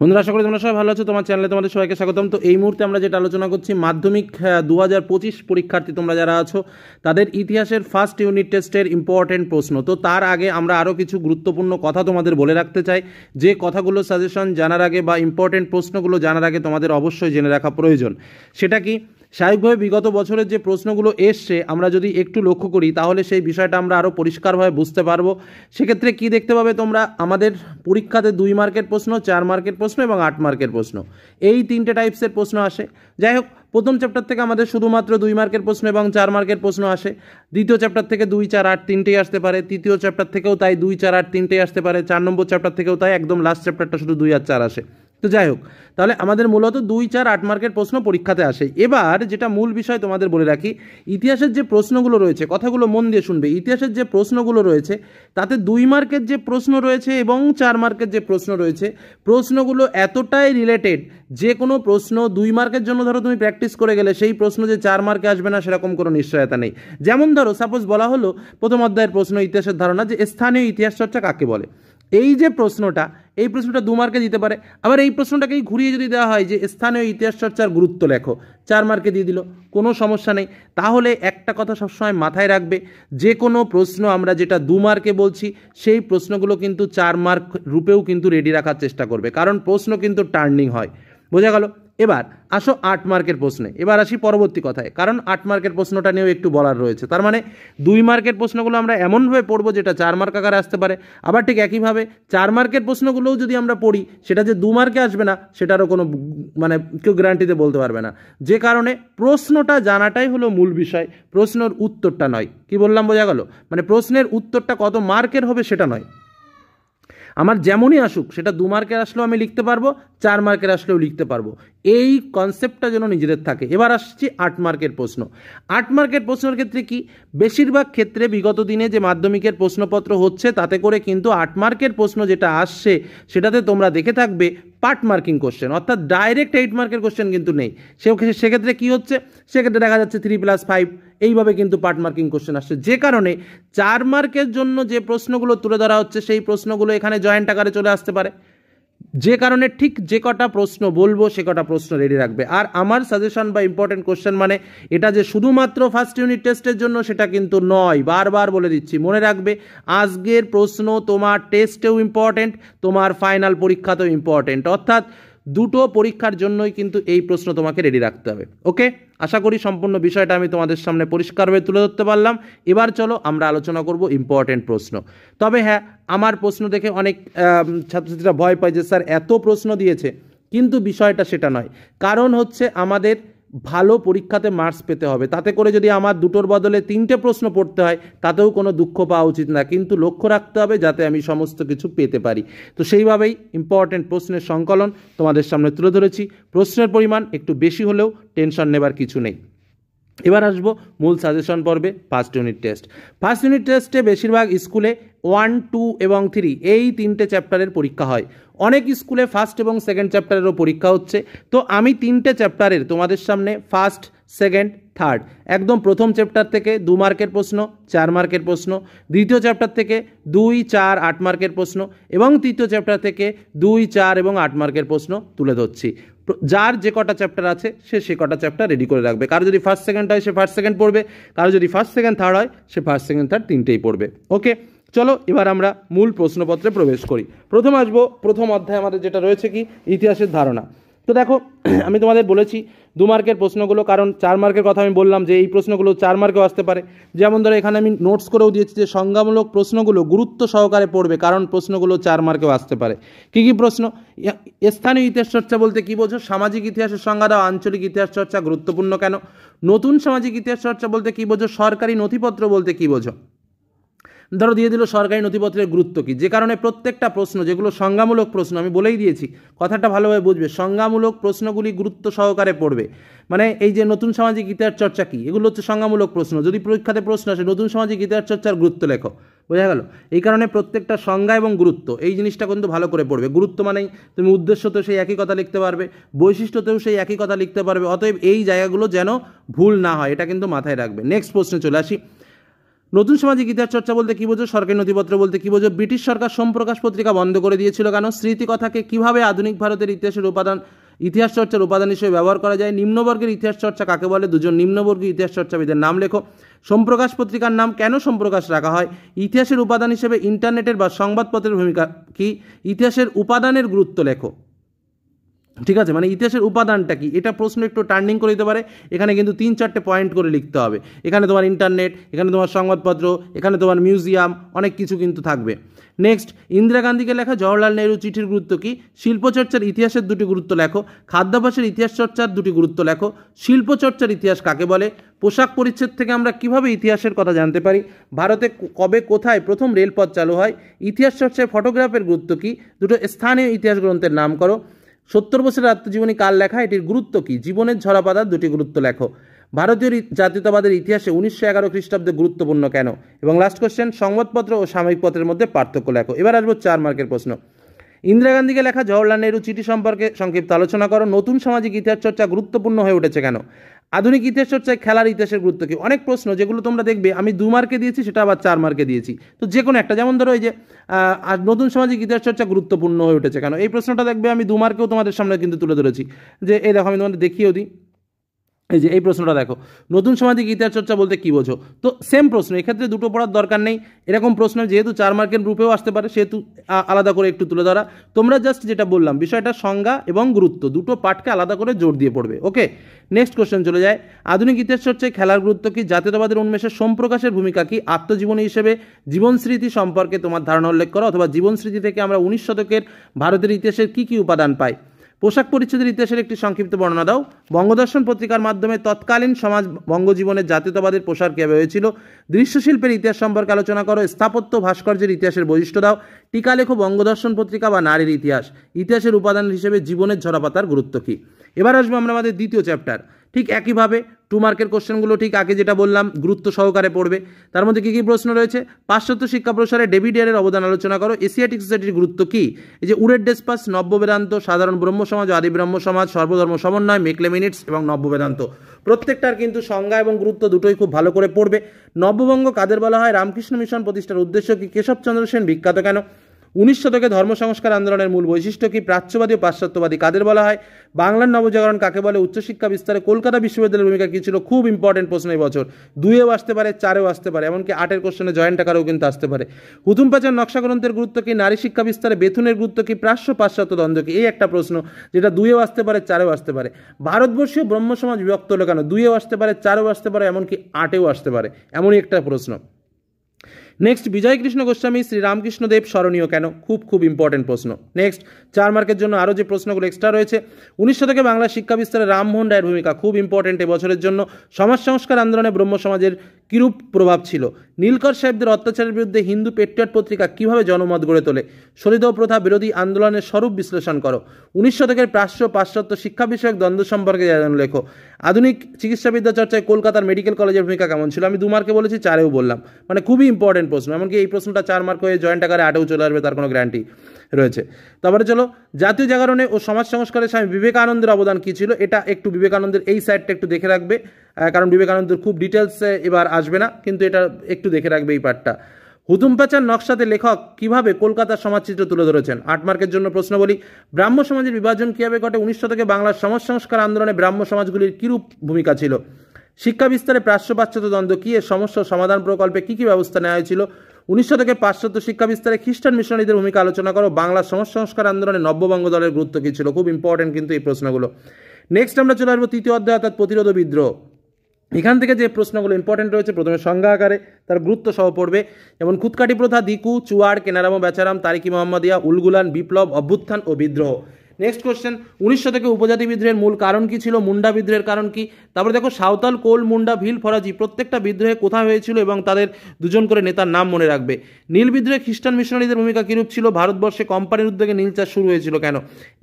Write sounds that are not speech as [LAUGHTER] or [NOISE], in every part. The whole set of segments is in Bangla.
বন্ধুরা আশা করি তোমরা সবাই ভালো আছো তোমার চ্যানেলে তোমাদের সবাইকে স্বাগতম তো এই মুহূর্তে আমরা যেটা আলোচনা করছি মাধ্যমিক দু পরীক্ষার্থী তোমরা যারা আছো তাদের ইতিহাসের ফার্স্ট ইউনিট টেস্টের ইম্পর্টেন্ট প্রশ্ন তো তার আগে আমরা আরও কিছু গুরুত্বপূর্ণ কথা তোমাদের বলে রাখতে চাই যে কথাগুলো সাজেশন জানার আগে বা ইম্পর্টেন্ট প্রশ্নগুলো জানার আগে তোমাদের অবশ্যই জেনে রাখা প্রয়োজন সেটা কি স্বাভাবিকভাবে বিগত বছরের যে প্রশ্নগুলো এসছে আমরা যদি একটু লক্ষ্য করি তাহলে সেই বিষয়টা আমরা আরও পরিষ্কারভাবে বুঝতে পারবো সেক্ষেত্রে কি দেখতে পাবে তোমরা আমাদের পরীক্ষাতে দুই মার্কের প্রশ্ন চার মার্কের প্রশ্ন এবং আট মার্কের প্রশ্ন এই তিনটে টাইপসের প্রশ্ন আসে যাই হোক প্রথম চ্যাপ্টার থেকে আমাদের শুধুমাত্র দুই মার্কের প্রশ্ন এবং চার মার্কের প্রশ্ন আসে দ্বিতীয় চ্যাপ্টার থেকে দুই চার আট তিনটেই আসতে পারে তৃতীয় চ্যাপ্টার থেকেও তাই দুই চার আট তিনটেই আসতে পারে চার নম্বর চ্যাপ্টার থেকেও তাই একদম লাস্ট চ্যাপ্টারটা শুধু দুই আর চার আসে তো যাই হোক তাহলে আমাদের মূলত দুই চার আট মার্কের প্রশ্ন পরীক্ষাতে আসে এবার যেটা মূল বিষয় তোমাদের বলে রাখি ইতিহাসের যে প্রশ্নগুলো রয়েছে কথাগুলো মন দিয়ে শুনবে ইতিহাসের যে প্রশ্নগুলো রয়েছে তাতে দুই মার্কের যে প্রশ্ন রয়েছে এবং চার মার্কের যে প্রশ্ন রয়েছে প্রশ্নগুলো এতটাই রিলেটেড যে কোনো প্রশ্ন দুই মার্কের জন্য ধরো তুমি প্র্যাকটিস করে গেলে সেই প্রশ্ন যে চার মার্কে আসবে না সেরকম কোনো নিশ্চয়তা নেই যেমন ধরো সাপোজ বলা হলো প্রথম অধ্যায়ের প্রশ্ন ইতিহাসের ধারণা যে স্থানীয় ইতিহাস চর্চা কাকে বলে এই যে প্রশ্নটা এই প্রশ্নটা দু মার্কে দিতে পারে আবার এই প্রশ্নটাকেই ঘুরিয়ে যদি দেওয়া হয় যে স্থানীয় ইতিহাস চর্চার গুরুত্ব লেখো চার মার্কে দিয়ে দিল কোনো সমস্যা নেই তাহলে একটা কথা সবসময় মাথায় রাখবে যে কোনো প্রশ্ন আমরা যেটা দু মার্কে বলছি সেই প্রশ্নগুলো কিন্তু চার মার্ক রূপেও কিন্তু রেডি রাখার চেষ্টা করবে কারণ প্রশ্ন কিন্তু টার্নিং হয় বোঝা গেল এবার আসো আট মার্কের প্রশ্নে এবার আসি পরবর্তী কথায় কারণ আট মার্কের প্রশ্নটা নিয়েও একটু বলার রয়েছে তার মানে দুই মার্কের প্রশ্নগুলো আমরা এমনভাবে পড়বো যেটা চার মার্ক আকারে আসতে পারে আবার ঠিক একইভাবে চার মার্কের প্রশ্নগুলোও যদি আমরা পড়ি সেটা যে দু মার্কে আসবে না সেটারও কোনো মানে কেউ গ্যারান্টিতে বলতে পারবে না যে কারণে প্রশ্নটা জানাটাই হলো মূল বিষয় প্রশ্নের উত্তরটা নয় কি বললাম বোঝা গেল মানে প্রশ্নের উত্তরটা কত মার্কের হবে সেটা নয় আমার যেমনই আসুক সেটা দু মার্কের আসলেও আমি লিখতে পারবো চার মার্কের আসলেও লিখতে পারবো এই কনসেপ্টটা যেন নিজেদের থাকে এবার আসছি আট মার্কের প্রশ্ন আট মার্কের প্রশ্নের ক্ষেত্রে কি বেশিরভাগ ক্ষেত্রে বিগত দিনে যে মাধ্যমিকের প্রশ্নপত্র হচ্ছে তাতে করে কিন্তু আট মার্কের প্রশ্ন যেটা আসছে সেটাতে তোমরা দেখে থাকবে পার্ট মার্কিং কোশ্চেন অর্থাৎ ডাইরেক্ট এইট মার্কের কোশ্চেন কিন্তু নেই সেক্ষেত্রে কী হচ্ছে সেক্ষেত্রে দেখা যাচ্ছে থ্রি প্লাস ফাইভ এইভাবে কিন্তু পার্ট মার্কিং কোশ্চেন আসছে যে কারণে চার মার্কের জন্য যে প্রশ্নগুলো তুলে ধরা হচ্ছে সেই প্রশ্নগুলো এখানে জয়েন্ট আকারে চলে আসতে পারে যে কারণে ঠিক যে কটা প্রশ্ন বলবো সে কটা প্রশ্ন রেডি রাখবে আর আমার সাজেশন বা ইম্পর্টেন্ট কোশ্চেন মানে এটা যে শুধুমাত্র ফার্স্ট ইউনিট টেস্টের জন্য সেটা কিন্তু নয় বারবার বলে দিচ্ছি মনে রাখবে আজকের প্রশ্ন তোমার টেস্টেও ইম্পর্টেন্ট তোমার ফাইনাল পরীক্ষাতেও ইম্পর্টেন্ট অর্থাৎ দুটো পরীক্ষার জন্যই কিন্তু এই প্রশ্ন তোমাকে রেডি রাখতে হবে ওকে আশা করি সম্পূর্ণ বিষয়টা আমি তোমাদের সামনে পরিষ্কারভাবে তুলে ধরতে পারলাম এবার চলো আমরা আলোচনা করব ইম্পর্টেন্ট প্রশ্ন তবে হ্যাঁ আমার প্রশ্ন দেখে অনেক ছাত্রছাত্রীরা ভয় পায় যে স্যার এত প্রশ্ন দিয়েছে কিন্তু বিষয়টা সেটা নয় কারণ হচ্ছে আমাদের ভালো পরীক্ষাতে মার্কস পেতে হবে তাতে করে যদি আমার দুটোর বদলে তিনটে প্রশ্ন পড়তে হয় তাতেও কোনো দুঃখ পাওয়া উচিত না কিন্তু লক্ষ্য রাখতে হবে যাতে আমি সমস্ত কিছু পেতে পারি তো সেইভাবেই ইম্পর্ট্যান্ট প্রশ্নের সংকলন তোমাদের সামনে তুলে ধরেছি প্রশ্নের পরিমাণ একটু বেশি হলেও টেনশন নেবার কিছু নেই এবার আসবো মূল সাজেশন পর্বে first unit test first unit টেস্টে বেশিরভাগ স্কুলে ওয়ান টু এবং থ্রি এই তিনটে চ্যাপ্টারের পরীক্ষা হয় অনেক স্কুলে ফার্স্ট এবং সেকেন্ড চ্যাপ্টারেরও পরীক্ষা হচ্ছে তো আমি তিনটে চ্যাপ্টারের তোমাদের সামনে ফার্স্ট সেকেন্ড থার্ড একদম প্রথম চ্যাপ্টার থেকে দু মার্কের প্রশ্ন চার মার্কের প্রশ্ন দ্বিতীয় চ্যাপ্টার থেকে দুই চার আট মার্কের প্রশ্ন এবং তৃতীয় চ্যাপ্টার থেকে দুই চার এবং আট মার্কের প্রশ্ন তুলে ধরছি যার যে কটা চ্যাপ্টার আছে সে সে কটা চ্যাপ্টার রেডি করে রাখবে কারো যদি ফার্স্ট সেকেন্ড হয় সে ফার্স্ট সেকেন্ড পড়বে কারো যদি ফার্স্ট সেকেন্ড থার্ড হয় সে ফার্স্ট সেকেন্ড থার্ড তিনটেই পড়বে ওকে চলো এবার আমরা মূল প্রশ্নপত্রে প্রবেশ করি প্রথম আসবো প্রথম অধ্যায় আমাদের যেটা রয়েছে কি ইতিহাসের ধারণা তো দেখো [CLEARS THROAT] আমি তোমাদের বলেছি দু মার্কের প্রশ্নগুলো কারণ চার মার্কের কথা আমি বললাম যে এই প্রশ্নগুলো চার মার্কেও আসতে পারে যেমন ধরো এখানে আমি নোটস করেও দিয়েছি যে সংজ্ঞামূলক প্রশ্নগুলো গুরুত্ব সহকারে পড়বে কারণ প্রশ্নগুলো চার মার্কেও আসতে পারে কী কী প্রশ্ন স্থানীয় ইতিহাস চর্চা বলতে কী বোঝো সামাজিক ইতিহাসের সংজ্ঞা দাও আঞ্চলিক ইতিহাস চর্চা গুরুত্বপূর্ণ কেন নতুন সামাজিক ইতিহাস চর্চা বলতে কী বোঝো সরকারি নথিপত্র বলতে কী বোঝো ধরো দিয়ে দিল সরকারি নথিপত্রের গুরুত্ব কী যে কারণে প্রত্যেকটা প্রশ্ন যেগুলো সংজ্ঞামূলক প্রশ্ন আমি বলেই দিয়েছি কথাটা ভালোভাবে বুঝবে সংজ্ঞামূলক প্রশ্নগুলি গুরুত্ব সহকারে পড়বে মানে এই যে নতুন সামাজিক ইতিহাস চর্চা কী এগুলো হচ্ছে সংজ্ঞামূলক প্রশ্ন যদি পরীক্ষাতে প্রশ্ন আসে নতুন সামাজিক ইতিহাস চর্চার গুরুত্ব লেখো বোঝা গেল এই কারণে প্রত্যেকটা সংজ্ঞা এবং গুরুত্ব এই জিনিসটা কিন্তু ভালো করে পড়বে গুরুত্ব মানেই তুমি উদ্দেশ্যতেও সেই একই কথা লিখতে পারবে বৈশিষ্ট্যতেও সেই একই কথা লিখতে পারবে অতএব এই জায়গাগুলো যেন ভুল না হয় এটা কিন্তু মাথায় রাখবে নেক্সট প্রশ্নে চলে আসি নতুন সামাজিক ইতিহাস চর্চা বলতে কী বোঝো সরকারি নথিপত্র বলতে কী বোঝো ব্রিটিশ সরকার সোমপ্রকাশ পত্রিকা বন্ধ করে দিয়েছিল কেন স্মৃতিকথাকে কীভাবে আধুনিক ভারতের ইতিহাসের উপাদান ইতিহাস চর্চার উপাদান হিসেবে ব্যবহার করা যায় নিম্নবর্গের ইতিহাস চর্চা কাকে বলে দুজন নিম্নবর্গীয় ইতিহাস চর্চাবিদের নাম লেখো সোমপ্রকাশ পত্রিকার নাম কেন সোমপ্রকাশ রাখা হয় ইতিহাসের উপাদান হিসেবে ইন্টারনেটের বা সংবাদপত্রের ভূমিকা কি ইতিহাসের উপাদানের গুরুত্ব লেখো ঠিক আছে মানে ইতিহাসের উপাদানটা কি এটা প্রশ্ন একটু টার্নিং করে দিতে পারে এখানে কিন্তু তিন চারটে পয়েন্ট করে লিখতে হবে এখানে তোমার ইন্টারনেট এখানে তোমার সংবাদপত্র এখানে তোমার মিউজিয়াম অনেক কিছু কিন্তু থাকবে নেক্সট ইন্দিরা গান্ধীকে লেখা জওয়াহরলাল নেহরু চিঠির গুরুত্ব কী শিল্পচর্চার ইতিহাসের দুটি গুরুত্ব লেখো খাদ্যাভ্যাসের ইতিহাস চর্চার দুটি গুরুত্ব লেখো শিল্পচর্চার ইতিহাস কাকে বলে পোশাক পরিচ্ছেদ থেকে আমরা কিভাবে ইতিহাসের কথা জানতে পারি ভারতে কবে কোথায় প্রথম রেলপথ চালু হয় ইতিহাস চর্চায় ফটোগ্রাফের গুরুত্ব কী দুটো স্থানীয় ইতিহাস গ্রন্থের নাম করো সত্তর বছরের আত্মজীবনী কাল লেখা এটির গুরুত্ব কী জীবনের ঝরাপাতার দুটি গুরুত্ব লেখো ভারতীয় জাতীয়তাবাদের ইতিহাসে উনিশশো এগারো খ্রিস্টাব্দে গুরুত্বপূর্ণ কেন এবং লাস্ট কোশ্চেন সংবাদপত্র ও সাময়িক পত্রের মধ্যে পার্থক্য লেখো এবার আসবো চার মার্কের প্রশ্ন ইন্দিরা গান্ধীকে লেখা জওহরলাল নেহরু চিঠি সম্পর্কে সংক্ষিপ্ত আলোচনা করো নতুন সামাজিক ইতিহাস চর্চা গুরুত্বপূর্ণ হয়ে উঠেছে কেন আধুনিক ইতিহাস চর্চায় খেলার ইতিহাসের গুরুত্ব কি অনেক প্রশ্ন যেগুলো তোমরা দেখবে আমি দু মার্কে দিয়েছি সেটা আবার চার মার্কে দিয়েছি তো যে কোনো একটা যেমন ধরো এই যে নতুন সামাজিক ইতিহাস চর্চা গুরুত্বপূর্ণ হয়ে উঠেছে কেন এই প্রশ্নটা দেখবে আমি দু মার্কেও তোমাদের সামনে কিন্তু তুলে ধরেছি যে এই দেখো আমি তোমাদের দেখিয়েও দিই এই যে এই প্রশ্নটা দেখো নতুন সামাজিক ইতিহাস চর্চা বলতে কী বোঝো তো সেম প্রশ্ন এক্ষেত্রে দুটো পড়ার দরকার নেই এরকম প্রশ্ন যেহেতু চার মার্কের গ্রুপেও আসতে পারে সেহেতু আলাদা করে একটু তুলে ধরা তোমরা জাস্ট যেটা বললাম বিষয়টা সংজ্ঞা এবং গুরুত্ব দুটো পাঠকে আলাদা করে জোর দিয়ে পড়বে ওকে নেক্সট কোশ্চেন চলে যায় আধুনিক ইতিহাস চর্চায় খেলার গুরুত্ব কি জাতীয়তাবাদের উন্মেষের সম্প্রকাশের ভূমিকা কি আত্মজীবনী হিসেবে জীবন স্মৃতি সম্পর্কে তোমার ধারণা উল্লেখ করো অথবা জীবন স্মৃতি থেকে আমরা উনিশ শতকের ভারতের ইতিহাসের কী কী উপাদান পাই পোশাক পরিচ্ছদের ইতিহাসের একটি সংক্ষিপ্ত বর্ণনা দাও বঙ্গদর্শন পত্রিকার মাধ্যমে তৎকালীন সমাজ বঙ্গজীবনের জাতীয়তাবাদের প্রসার কীভাবে হয়েছিল দৃশ্যশিল্পের ইতিহাস সম্পর্কে আলোচনা করো স্থাপত্য ভাস্কর্যের ইতিহাসের বৈশিষ্ট্য দাও টিকা লেখো বঙ্গদর্শন পত্রিকা বা নারীর ইতিহাস ইতিহাসের উপাদান হিসেবে জীবনের ঝরাপাতার গুরুত্ব কী এবার আসবো আমরা আমাদের দ্বিতীয় চ্যাপ্টার ঠিক একইভাবে টু মার্কের কোশ্চেনগুলো ঠিক আগে যেটা বললাম গুরুত্ব সহকারে পড়বে তার মধ্যে কী কী প্রশ্ন রয়েছে পাশ্চাত্য শিক্ষা প্রসারে ডেভিড ইয়ারের অবদান আলোচনা করো এশিয়াটিক সোসাইটির গুরুত্ব কী এই যে উড়ের ডেসপাস নব্য বেদান্ত সাধারণ ব্রহ্ম সমাজ আদি ব্রহ্ম সমাজ সর্বধর্ম সমন্বয় মেকলে মিনিটস এবং নব্য বেদান্ত প্রত্যেকটার কিন্তু সংজ্ঞা এবং গুরুত্ব দুটোই খুব ভালো করে পড়বে নববঙ্গ কাদের বলা হয় রামকৃষ্ণ মিশন প্রতিষ্ঠার উদ্দেশ্য কি কেশবচন্দ্র সেন বিখ্যাত কেন উনিশ শতকে ধর্ম সংস্কার আন্দোলনের মূল বৈশিষ্ট্য কি প্রাচ্যবাদী ও পাশ্চাত্যবাদী কাদের বলা হয় বাংলার নবজাগরণ কাকে বলে উচ্চশিক্ষা বিস্তারে কলকাতা বিশ্ববিদ্যালয়ের ভূমিকা কী ছিল খুব ইম্পর্টেন্ট প্রশ্ন এই বছর দুয়েও আসতে পারে চারেও আসতে পারে এমনকি আটের কোশ্চনে জয়েন্ট টাকারও কিন্তু আসতে পারে হুতুম পাচার নকশা গ্রন্থের গুরুত্ব কি নারী শিক্ষা বিস্তারে বেতনের গুরুত্ব কি প্রাশ্য পাশ্চাত্য দ্বন্দ্ব কি এই একটা প্রশ্ন যেটা দুয়েও আসতে পারে চারেও আসতে পারে ভারতবর্ষীয় ব্রহ্ম সমাজ বিভক্ত হলো কেন দুয়েও আসতে পারে চারেও আসতে পারে এমনকি আটেও আসতে পারে এমনই একটা প্রশ্ন নেক্সট বিজয়কৃষ্ণ গোস্বামী দেব স্মরণীয় কেন খুব খুব ইম্পর্টেন্ট প্রশ্ন নেক্সট চার মার্কের জন্য আরও যে প্রশ্নগুলো এক্সট্রা রয়েছে উনিশ শতকে বাংলা শিক্ষা বিস্তারে রামমোহন রায়ের ভূমিকা খুব ইম্পর্টেন্ট এবছরের জন্য সমাজ সংস্কার আন্দোলনে ব্রহ্ম সমাজের কিরূপ প্রভাব ছিল নীলকর সাহেবদের অত্যাচারের বিরুদ্ধে হিন্দু পেট্রিয়ট পত্রিকা কীভাবে জনমত গড়ে তোলে সলিদ প্রথা বিরোধী আন্দোলনের স্বরূপ বিশ্লেষণ করো উনিশ শতকের প্রাশ্য পাশ্চাত্য শিক্ষা বিষয়ক দ্বন্দ্ব সম্পর্কে জানানো লেখো আধুনিক চিকিৎসাবিদ্যা চর্চায় কলকাতার মেডিকেল কলেজের ভূমিকা কেমন ছিল আমি দু মার্কে বলেছি চারেও বললাম মানে খুবই ইম্পর্টেন্ট প্রশ্ন এমনকি এই প্রশ্নটা চার মার্ক হয়ে জয়েন্ট আকারে আটেও চলে আসবে তার কোনো গ্যারান্টি রয়েছে তারপরে চলো জাতীয় জাগরণে ও সমাজ সংস্কারে স্বামী বিবেকানন্দের অবদান কী ছিল এটা একটু বিবেকানন্দের এই সাইডটা একটু দেখে রাখবে কারণ বিবেকানন্দের খুব ডিটেলসে এবার আসবে না কিন্তু এটা একটু দেখে রাখবে এই পার্টটা হুদুম পাচার নকশাতে লেখক কিভাবে কলকাতার সমাজচিত্র তুলে ধরেছেন আট মার্কের জন্য প্রশ্ন বলি ব্রাহ্ম সমাজের বিভাজন কীভাবে ঘটে উনিশ শতকে বাংলার সমাজ সংস্কার আন্দোলনে ব্রাহ্ম সমাজগুলির কীরূপ ভূমিকা ছিল শিক্ষা বিস্তারে প্রাশ্যপাশ্চাত্য দ্বন্দ্ব কী এর সমস্যা সমাধান প্রকল্পে কী কী ব্যবস্থা নেওয়া হয়েছিল উনিশ শতকে পাশ্চাত্য শিক্ষা বিস্তারে খ্রিস্টান মিশনারিদের ভূমিকা আলোচনা করো বাংলা সমাজ সংস্কার আন্দোলনে নব্যবঙ্গ দলের গুরুত্ব কী ছিল খুব ইম্পর্টেন্ট কিন্তু এই প্রশ্নগুলো নেক্সট আমরা চলে আসবো তৃতীয় অধ্যায় অর্থাৎ প্রতিরোধ বিদ্রোহ এখান থেকে যে প্রশ্নগুলো ইম্পর্টেন্ট রয়েছে প্রথমে সংজ্ঞা আকারে তার গুরুত্ব সহ পড়বে যেমন খুদকাটি প্রথা দিকু চুয়ার কেনারাম বেচারাম তারিকি মোহাম্মদিয়া উলগুলান বিপ্লব অভ্যুত্থান ও বিদ্রোহ নেক্সট কোশ্চেন উনিশশো থেকে উপজাতি বিদ্রোহের মূল কারণ কি ছিল মুন্ডা বিদ্রোহের কারণ কি তারপরে দেখো সাঁওতাল কোল মুন্ডা ভিল ফরাজি প্রত্যেকটা বিদ্রোহে কোথায় হয়েছিল এবং তাদের দুজন করে নেতার নাম মনে রাখবে নীল বিদ্রোহে খ্রিস্টান মিশনারিদের ভূমিকা কীরূপ ছিল ভারতবর্ষে কোম্পানির উদ্যোগে নীল চাষ শুরু হয়েছিল কেন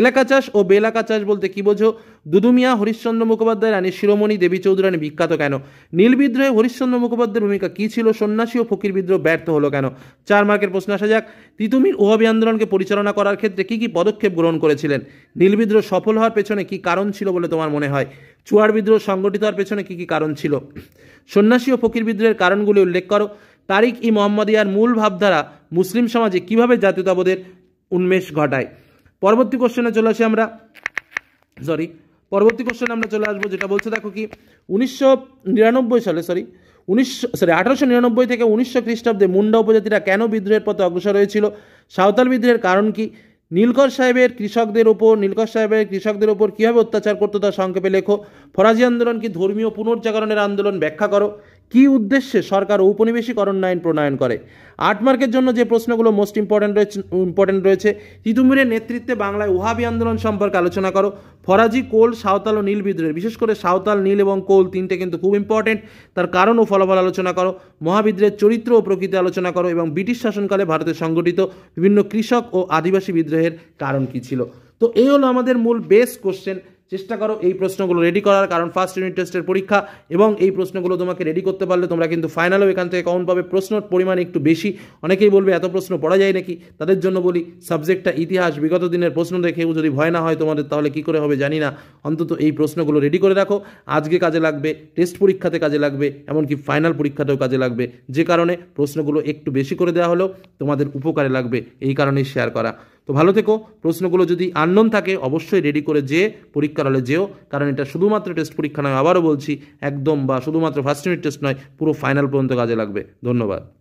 এলাকা চাষ ও বেলাকা চাষ বলতে কি বোঝো দুদুমিয়া হরিশ্চন্দ্র মুখোপাধ্যায় রানী শিরোমণি দেবী চৌধুরানী বিখ্যাত কেন নীল বিদ্রোহে হরিশ্চন্দ্র মুখোপাধ্যায়ের ভূমিকা কী ছিল সন্ন্যাসী ও ফকির বিদ্রোহ ব্যর্থ হলো কেন চার মার্কের প্রশ্ন আসা যাক তিতুমির ওহাবি আন্দোলনকে পরিচালনা করার ক্ষেত্রে কী কী পদক্ষেপ গ্রহণ করেছিলেন করেছিলেন নীল বিদ্রোহ সফল হওয়ার পেছনে কি কারণ ছিল বলে তোমার মনে হয় চুয়ার বিদ্রোহ সংগঠিত হওয়ার পেছনে কি কি কারণ ছিল সন্ন্যাসী ও ফকির বিদ্রোহের কারণগুলি উল্লেখ করো তারিক ই মোহাম্মদিয়ার মূল ভাবধারা মুসলিম সমাজে কিভাবে জাতীয়তাবোধের উন্মেষ ঘটায় পরবর্তী কোশ্চেনে চলে আসি আমরা সরি পরবর্তী কোশ্চেনে আমরা চলে আসবো যেটা বলছে দেখো কি উনিশশো নিরানব্বই সালে সরি উনিশশো সরি আঠারোশো নিরানব্বই থেকে উনিশশো খ্রিস্টাব্দে মুন্ডা উপজাতিরা কেন বিদ্রোহের পথে অগ্রসর হয়েছিল সাঁওতাল বিদ্রোহের কারণ কি নীলকর সাহেবের কৃষকদের ওপর নীলকর সাহেবের কৃষকদের ওপর কীভাবে অত্যাচার করতো তার সংক্ষেপে লেখো ফরাজি আন্দোলন কি ধর্মীয় পুনর্জাগরণের আন্দোলন ব্যাখ্যা করো কি উদ্দেশ্যে সরকার ঔপনিবেশিকরণ আইন প্রণয়ন করে আট মার্কের জন্য যে প্রশ্নগুলো মোস্ট ইম্পর্টেন্ট রয়েছে ইম্পর্টেন্ট রয়েছে তিতুমিরের নেতৃত্বে বাংলায় ওহাবি আন্দোলন সম্পর্কে আলোচনা করো ফরাজি কোল সাঁওতাল ও নীল বিদ্রোহ বিশেষ করে সাঁওতাল নীল এবং কোল তিনটে কিন্তু খুব ইম্পর্টেন্ট তার কারণ ও ফলাফল আলোচনা করো মহাবিদ্রের চরিত্র ও প্রকৃতি আলোচনা করো এবং ব্রিটিশ শাসনকালে ভারতে সংগঠিত বিভিন্ন কৃষক ও আদিবাসী বিদ্রোহের কারণ কী ছিল তো এই হলো আমাদের মূল বেস কোশ্চেন চেষ্টা করো এই প্রশ্নগুলো রেডি করার কারণ ফার্স্ট ইউনিট টেস্টের পরীক্ষা এবং এই প্রশ্নগুলো তোমাকে রেডি করতে পারলে তোমরা কিন্তু ফাইনালেও এখান থেকে কমন পাবে প্রশ্নর পরিমাণ একটু বেশি অনেকেই বলবে এত প্রশ্ন পড়া যায় নাকি তাদের জন্য বলি সাবজেক্টটা ইতিহাস বিগত দিনের প্রশ্ন দেখেও যদি ভয় না হয় তোমাদের তাহলে কি করে হবে জানি না অন্তত এই প্রশ্নগুলো রেডি করে রাখো আজকে কাজে লাগবে টেস্ট পরীক্ষাতে কাজে লাগবে এমনকি ফাইনাল পরীক্ষাতেও কাজে লাগবে যে কারণে প্রশ্নগুলো একটু বেশি করে দেওয়া হলো তোমাদের উপকারে লাগবে এই কারণেই শেয়ার করা তো ভালো থেকো প্রশ্নগুলো যদি আননোন থাকে অবশ্যই রেডি করে যে পরীক্ষা করালে যেও কারণ এটা শুধুমাত্র টেস্ট পরীক্ষা নয় আবারও বলছি একদম বা শুধুমাত্র ফার্স্ট ইউনিট টেস্ট নয় পুরো ফাইনাল পর্যন্ত কাজে লাগবে ধন্যবাদ